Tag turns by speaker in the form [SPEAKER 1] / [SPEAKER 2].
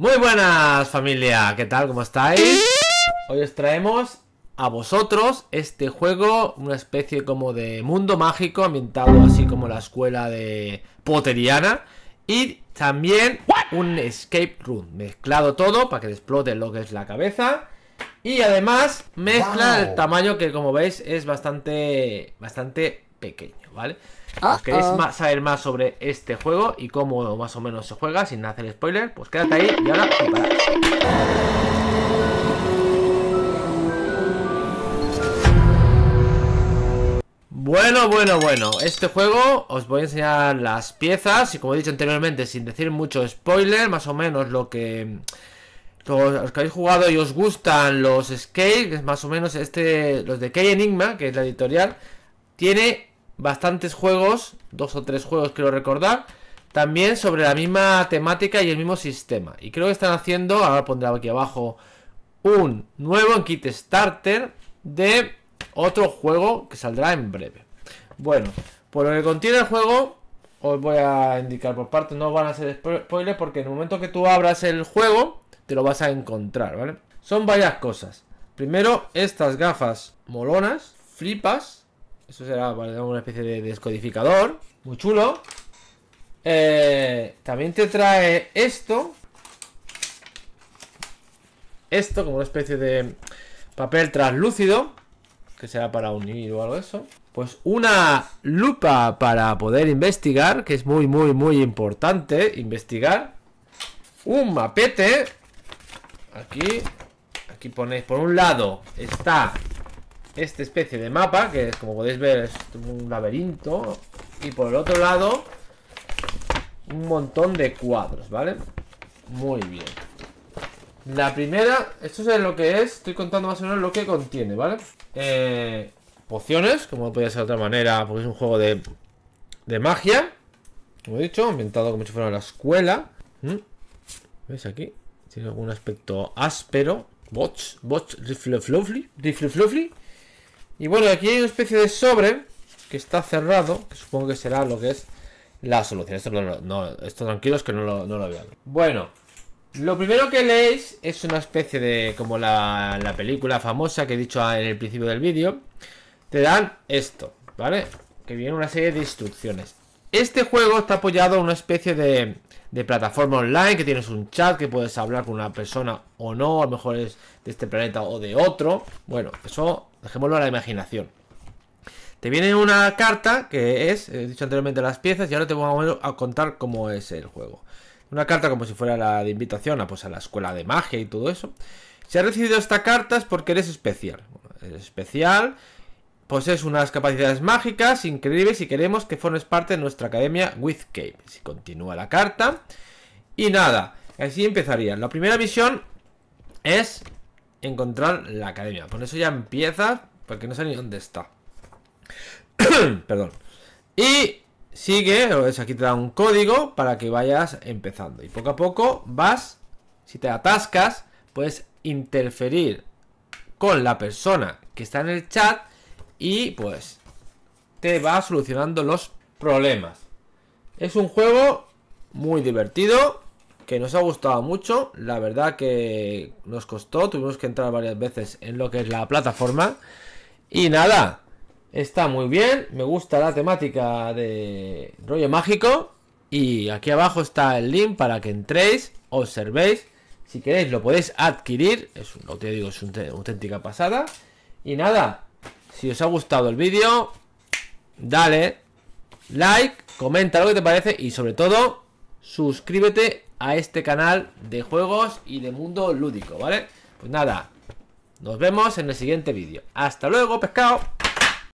[SPEAKER 1] Muy buenas familia, ¿qué tal? ¿Cómo estáis? Hoy os traemos a vosotros este juego, una especie como de mundo mágico ambientado así como la escuela de Potteriana y también un escape room, mezclado todo para que explote lo que es la cabeza y además mezcla el tamaño que como veis es bastante bastante pequeño, ¿vale? Ah, si queréis ah. saber más sobre este juego y cómo más o menos se juega sin hacer spoiler, pues quédate ahí y ahora Bueno, bueno, bueno, este juego os voy a enseñar las piezas y como he dicho anteriormente, sin decir mucho spoiler, más o menos lo que los, que habéis jugado y os gustan los Skate que es más o menos este, los de Key Enigma, que es la editorial, tiene bastantes juegos, dos o tres juegos quiero recordar, también sobre la misma temática y el mismo sistema. Y creo que están haciendo, ahora pondré aquí abajo, un nuevo kit starter de otro juego que saldrá en breve. Bueno, por lo que contiene el juego, os voy a indicar por parte, no van a ser spoilers porque en el momento que tú abras el juego, te lo vas a encontrar, ¿vale? Son varias cosas. Primero, estas gafas molonas, flipas, eso será vale, una especie de descodificador. Muy chulo. Eh, también te trae esto. Esto, como una especie de papel translúcido. Que será para unir o algo eso. Pues una lupa para poder investigar. Que es muy, muy, muy importante. Investigar. Un mapete. Aquí. Aquí ponéis. Por un lado está esta especie de mapa, que es, como podéis ver es un laberinto. Y por el otro lado, un montón de cuadros, ¿vale? Muy bien. La primera, esto es lo que es, estoy contando más o menos lo que contiene, ¿vale? Eh, pociones, como no podía ser de otra manera, porque es un juego de, de magia, como he dicho, ambientado como si fuera la escuela. ¿Mm? ¿Veis aquí? Tiene algún aspecto áspero. Botch, botch, rifle, fluffly rifle, fluffly y bueno, aquí hay una especie de sobre que está cerrado, que supongo que será lo que es la solución. Esto, no, esto tranquilos que no lo, no vean. Bueno, lo primero que leéis es una especie de, como la, película famosa que he dicho en el principio del vídeo, te dan esto, ¿vale? Que viene una serie de instrucciones. Este juego está apoyado en una especie de, de, plataforma online que tienes un chat que puedes hablar con una persona o no, a lo mejor es de este planeta o de otro. Bueno, eso Dejémoslo a la imaginación. Te viene una carta que es, he dicho anteriormente las piezas, y ahora te voy a contar cómo es el juego. Una carta como si fuera la de invitación a, pues, a la escuela de magia y todo eso. Si has recibido esta carta es porque eres especial. eres especial, posees unas capacidades mágicas increíbles y queremos que formes parte de nuestra academia With Cape. Si continúa la carta. Y nada, así empezaría. La primera misión es encontrar la academia. Por eso ya empieza, porque no sé ni dónde está. Perdón. Y sigue, aquí te da un código para que vayas empezando. Y poco a poco vas, si te atascas, puedes interferir con la persona que está en el chat y pues te va solucionando los problemas. Es un juego muy divertido que nos ha gustado mucho. La verdad que nos costó, tuvimos que entrar varias veces en lo que es la plataforma. Y nada, está muy bien. Me gusta la temática de rollo mágico. Y aquí abajo está el link para que entréis, observéis. Si queréis lo podéis adquirir. Es, lo que digo, es una auténtica pasada. Y nada, si os ha gustado el vídeo, dale like, comenta lo que te parece y sobre todo suscríbete a este canal de juegos y de mundo lúdico, ¿vale? Pues nada, nos vemos en el siguiente vídeo. ¡Hasta luego, pescado!